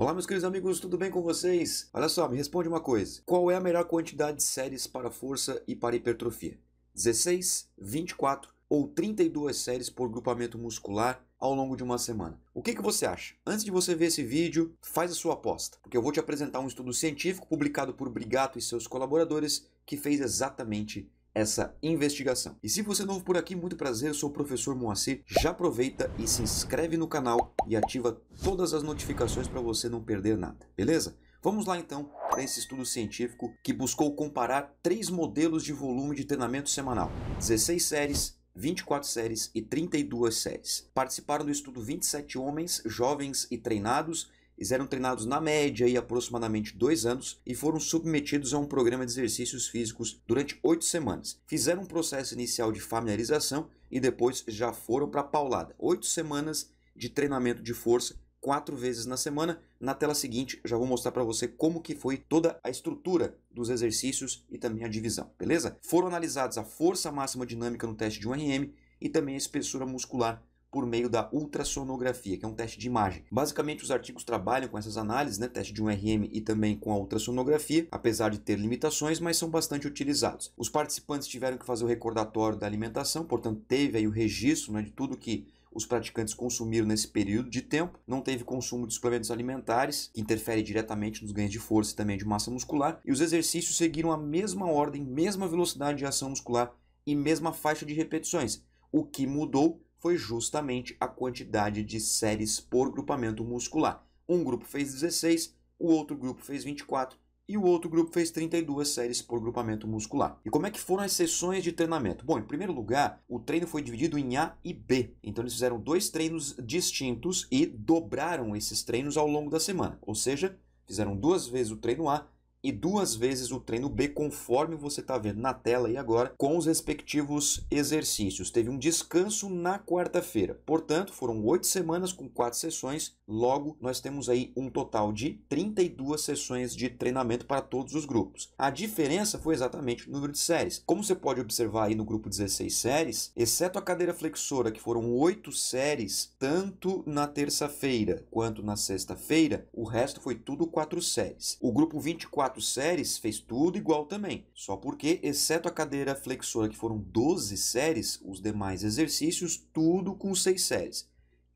Olá, meus queridos amigos, tudo bem com vocês? Olha só, me responde uma coisa: qual é a melhor quantidade de séries para força e para hipertrofia? 16, 24 ou 32 séries por grupamento muscular ao longo de uma semana. O que, que você acha? Antes de você ver esse vídeo, faz a sua aposta, porque eu vou te apresentar um estudo científico publicado por Brigato e seus colaboradores que fez exatamente essa investigação. E se você é novo por aqui, muito prazer, eu sou o professor Moacir. Já aproveita e se inscreve no canal e ativa todas as notificações para você não perder nada, beleza? Vamos lá então para esse estudo científico que buscou comparar três modelos de volume de treinamento semanal, 16 séries, 24 séries e 32 séries. Participaram do estudo 27 homens, jovens e treinados eles eram treinados na média e aproximadamente dois anos e foram submetidos a um programa de exercícios físicos durante oito semanas. Fizeram um processo inicial de familiarização e depois já foram para a paulada. Oito semanas de treinamento de força quatro vezes na semana. Na tela seguinte, já vou mostrar para você como que foi toda a estrutura dos exercícios e também a divisão, beleza? Foram analisados a força máxima dinâmica no teste de 1RM e também a espessura muscular por meio da ultrassonografia, que é um teste de imagem. Basicamente, os artigos trabalham com essas análises, né, teste de um RM e também com a ultrassonografia, apesar de ter limitações, mas são bastante utilizados. Os participantes tiveram que fazer o recordatório da alimentação, portanto, teve aí o registro né, de tudo que os praticantes consumiram nesse período de tempo, não teve consumo de suplementos alimentares, que interfere diretamente nos ganhos de força e também de massa muscular, e os exercícios seguiram a mesma ordem, mesma velocidade de ação muscular e mesma faixa de repetições. O que mudou foi justamente a quantidade de séries por grupamento muscular. Um grupo fez 16, o outro grupo fez 24 e o outro grupo fez 32 séries por grupamento muscular. E como é que foram as sessões de treinamento? Bom, em primeiro lugar, o treino foi dividido em A e B. Então eles fizeram dois treinos distintos e dobraram esses treinos ao longo da semana. Ou seja, fizeram duas vezes o treino A e duas vezes o treino B, conforme você está vendo na tela e agora, com os respectivos exercícios. Teve um descanso na quarta-feira. Portanto, foram oito semanas com quatro sessões. Logo, nós temos aí um total de 32 sessões de treinamento para todos os grupos. A diferença foi exatamente o número de séries. Como você pode observar aí no grupo 16 séries, exceto a cadeira flexora, que foram oito séries, tanto na terça-feira quanto na sexta-feira, o resto foi tudo quatro séries. O grupo 24 quatro séries fez tudo igual também. Só porque, exceto a cadeira flexora, que foram 12 séries, os demais exercícios, tudo com seis séries.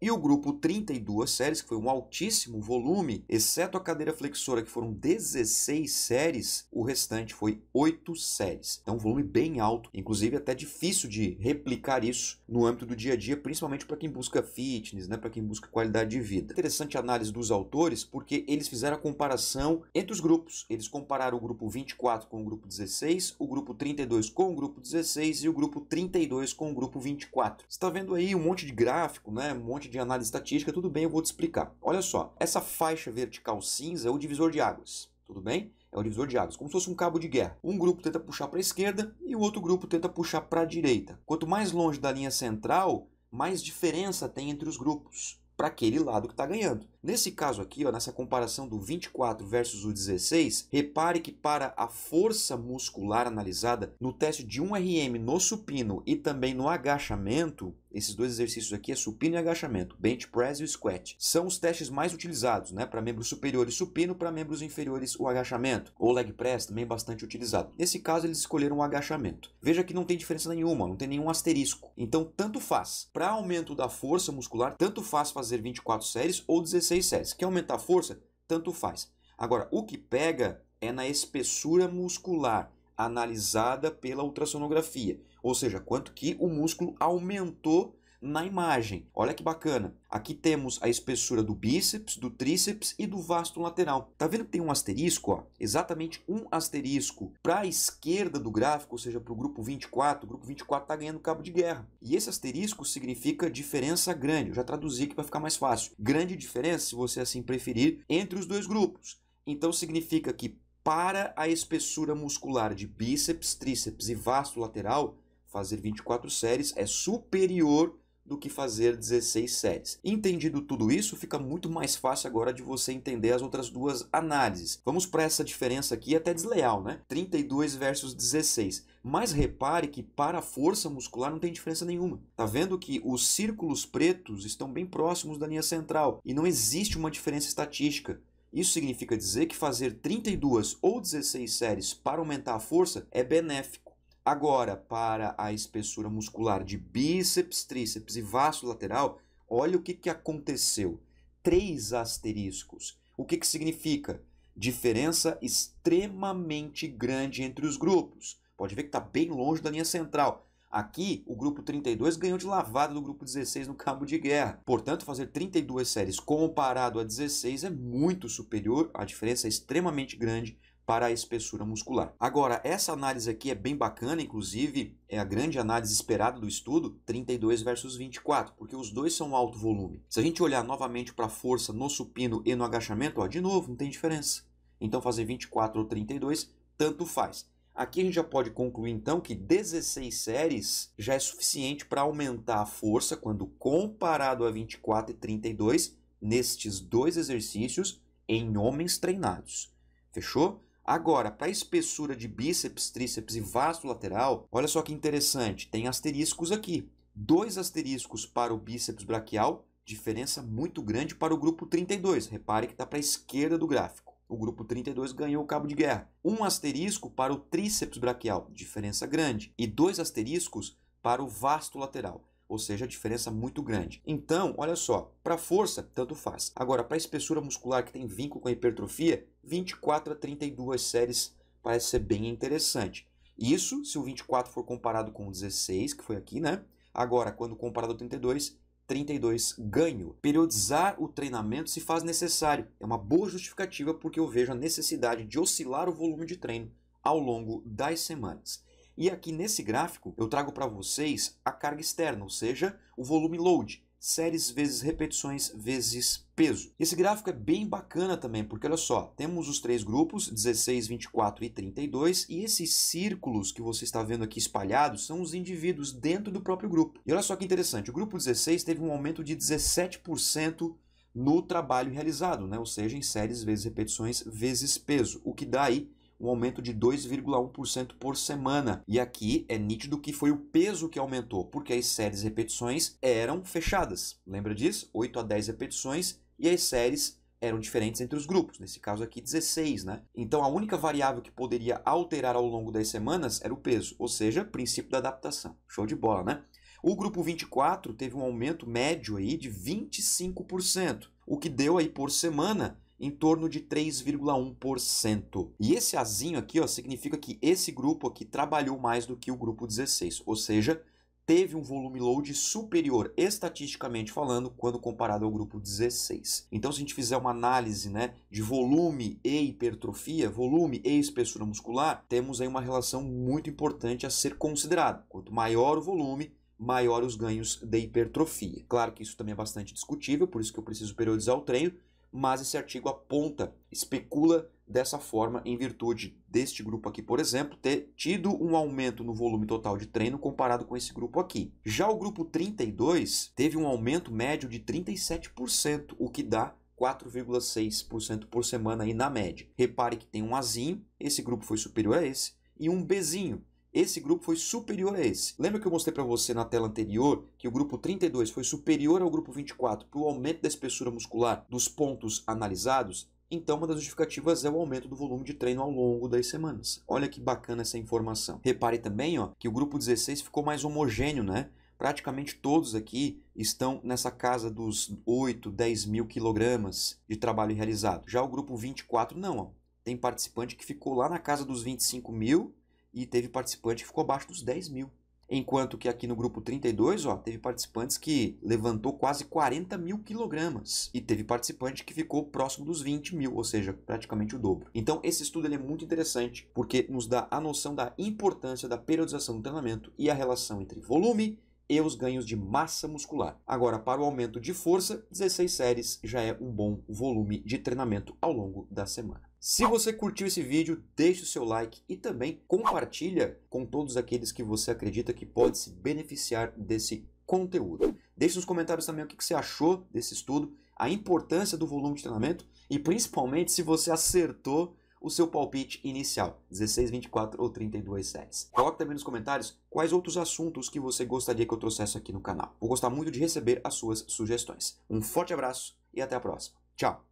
E o grupo 32 séries, que foi um altíssimo volume, exceto a cadeira flexora, que foram 16 séries, o restante foi 8 séries. Então, um volume bem alto, inclusive até difícil de replicar isso no âmbito do dia a dia, principalmente para quem busca fitness, né, para quem busca qualidade de vida. Interessante a análise dos autores, porque eles fizeram a comparação entre os grupos. Eles compararam o grupo 24 com o grupo 16, o grupo 32 com o grupo 16 e o grupo 32 com o grupo 24. Você está vendo aí um monte de gráfico, né, um monte de de análise estatística, tudo bem, eu vou te explicar. Olha só, essa faixa vertical cinza é o divisor de águas, tudo bem? É o divisor de águas, como se fosse um cabo de guerra. Um grupo tenta puxar para a esquerda e o outro grupo tenta puxar para a direita. Quanto mais longe da linha central, mais diferença tem entre os grupos para aquele lado que está ganhando. Nesse caso aqui, ó, nessa comparação do 24 versus o 16, repare que para a força muscular analisada no teste de 1RM no supino e também no agachamento, esses dois exercícios aqui é supino e agachamento, bench press e o squat. São os testes mais utilizados, né? Para membros superiores, supino, para membros inferiores, o agachamento. Ou leg press também bastante utilizado. Nesse caso, eles escolheram o agachamento. Veja que não tem diferença nenhuma, não tem nenhum asterisco. Então, tanto faz. Para aumento da força muscular, tanto faz fazer 24 séries ou 16 séries. Quer aumentar a força? Tanto faz. Agora, o que pega é na espessura muscular analisada pela ultrassonografia ou seja, quanto que o músculo aumentou na imagem. Olha que bacana. Aqui temos a espessura do bíceps, do tríceps e do vasto lateral. Tá vendo que tem um asterisco? Ó? Exatamente um asterisco para a esquerda do gráfico, ou seja, para o grupo 24. O grupo 24 está ganhando cabo de guerra. E esse asterisco significa diferença grande. Eu já traduzi aqui para ficar mais fácil. Grande diferença, se você assim preferir, entre os dois grupos. Então significa que para a espessura muscular de bíceps, tríceps e vasto lateral, fazer 24 séries é superior do que fazer 16 séries. Entendido tudo isso, fica muito mais fácil agora de você entender as outras duas análises. Vamos para essa diferença aqui, é até desleal, né? 32 versus 16. Mas repare que para a força muscular não tem diferença nenhuma. Tá vendo que os círculos pretos estão bem próximos da linha central e não existe uma diferença estatística. Isso significa dizer que fazer 32 ou 16 séries para aumentar a força é benéfico. Agora, para a espessura muscular de bíceps, tríceps e vasto lateral, olha o que, que aconteceu. Três asteriscos. O que, que significa? Diferença extremamente grande entre os grupos. Pode ver que está bem longe da linha central. Aqui, o grupo 32 ganhou de lavada do grupo 16 no cabo de guerra. Portanto, fazer 32 séries comparado a 16 é muito superior, a diferença é extremamente grande para a espessura muscular. Agora, essa análise aqui é bem bacana, inclusive é a grande análise esperada do estudo, 32 versus 24, porque os dois são alto volume. Se a gente olhar novamente para a força no supino e no agachamento, ó, de novo, não tem diferença. Então fazer 24 ou 32, tanto faz. Aqui a gente já pode concluir então que 16 séries já é suficiente para aumentar a força quando comparado a 24 e 32 nestes dois exercícios em homens treinados. Fechou? Agora, para espessura de bíceps, tríceps e vasto lateral, olha só que interessante, tem asteriscos aqui. Dois asteriscos para o bíceps braquial, diferença muito grande para o grupo 32. Repare que está para a esquerda do gráfico. O grupo 32 ganhou o cabo de guerra. Um asterisco para o tríceps braquial, diferença grande. E dois asteriscos para o vasto lateral ou seja, a diferença muito grande. Então, olha só, para força, tanto faz. Agora, para espessura muscular que tem vínculo com a hipertrofia, 24 a 32 séries parece ser bem interessante. Isso se o 24 for comparado com o 16, que foi aqui, né? Agora, quando comparado ao 32, 32 ganho. Periodizar o treinamento se faz necessário. É uma boa justificativa porque eu vejo a necessidade de oscilar o volume de treino ao longo das semanas. E aqui nesse gráfico eu trago para vocês a carga externa, ou seja, o volume load, séries vezes repetições vezes peso. Esse gráfico é bem bacana também, porque olha só, temos os três grupos, 16, 24 e 32, e esses círculos que você está vendo aqui espalhados são os indivíduos dentro do próprio grupo. E olha só que interessante, o grupo 16 teve um aumento de 17% no trabalho realizado, né? ou seja, em séries vezes repetições vezes peso, o que dá aí um aumento de 2,1% por semana. E aqui é nítido que foi o peso que aumentou, porque as séries repetições eram fechadas. Lembra disso? 8 a 10 repetições e as séries eram diferentes entre os grupos, nesse caso aqui 16, né? Então a única variável que poderia alterar ao longo das semanas era o peso, ou seja, princípio da adaptação. Show de bola, né? O grupo 24 teve um aumento médio aí de 25%, o que deu aí por semana em torno de 3,1%. E esse azinho aqui ó, significa que esse grupo aqui trabalhou mais do que o grupo 16, ou seja, teve um volume load superior, estatisticamente falando, quando comparado ao grupo 16. Então, se a gente fizer uma análise né, de volume e hipertrofia, volume e espessura muscular, temos aí uma relação muito importante a ser considerada. Quanto maior o volume, maior os ganhos de hipertrofia. Claro que isso também é bastante discutível, por isso que eu preciso periodizar o treino, mas esse artigo aponta, especula dessa forma em virtude deste grupo aqui, por exemplo, ter tido um aumento no volume total de treino comparado com esse grupo aqui. Já o grupo 32 teve um aumento médio de 37%, o que dá 4,6% por semana aí na média. Repare que tem um Azinho, esse grupo foi superior a esse, e um Bzinho, esse grupo foi superior a esse. Lembra que eu mostrei para você na tela anterior que o grupo 32 foi superior ao grupo 24 para o aumento da espessura muscular dos pontos analisados? Então, uma das justificativas é o aumento do volume de treino ao longo das semanas. Olha que bacana essa informação. Repare também ó, que o grupo 16 ficou mais homogêneo, né? Praticamente todos aqui estão nessa casa dos 8, 10 mil quilogramas de trabalho realizado. Já o grupo 24, não. Ó. Tem participante que ficou lá na casa dos 25 mil e teve participante que ficou abaixo dos 10 mil. Enquanto que aqui no grupo 32, ó, teve participantes que levantou quase 40 mil quilogramas e teve participante que ficou próximo dos 20 mil, ou seja, praticamente o dobro. Então, esse estudo é muito interessante porque nos dá a noção da importância da periodização do treinamento e a relação entre volume e os ganhos de massa muscular. Agora, para o aumento de força, 16 séries já é um bom volume de treinamento ao longo da semana. Se você curtiu esse vídeo, deixe o seu like e também compartilha com todos aqueles que você acredita que pode se beneficiar desse conteúdo. Deixe nos comentários também o que você achou desse estudo, a importância do volume de treinamento e principalmente se você acertou o seu palpite inicial, 16, 24 ou 32 séries. Coloque também nos comentários quais outros assuntos que você gostaria que eu trouxesse aqui no canal. Vou gostar muito de receber as suas sugestões. Um forte abraço e até a próxima. Tchau!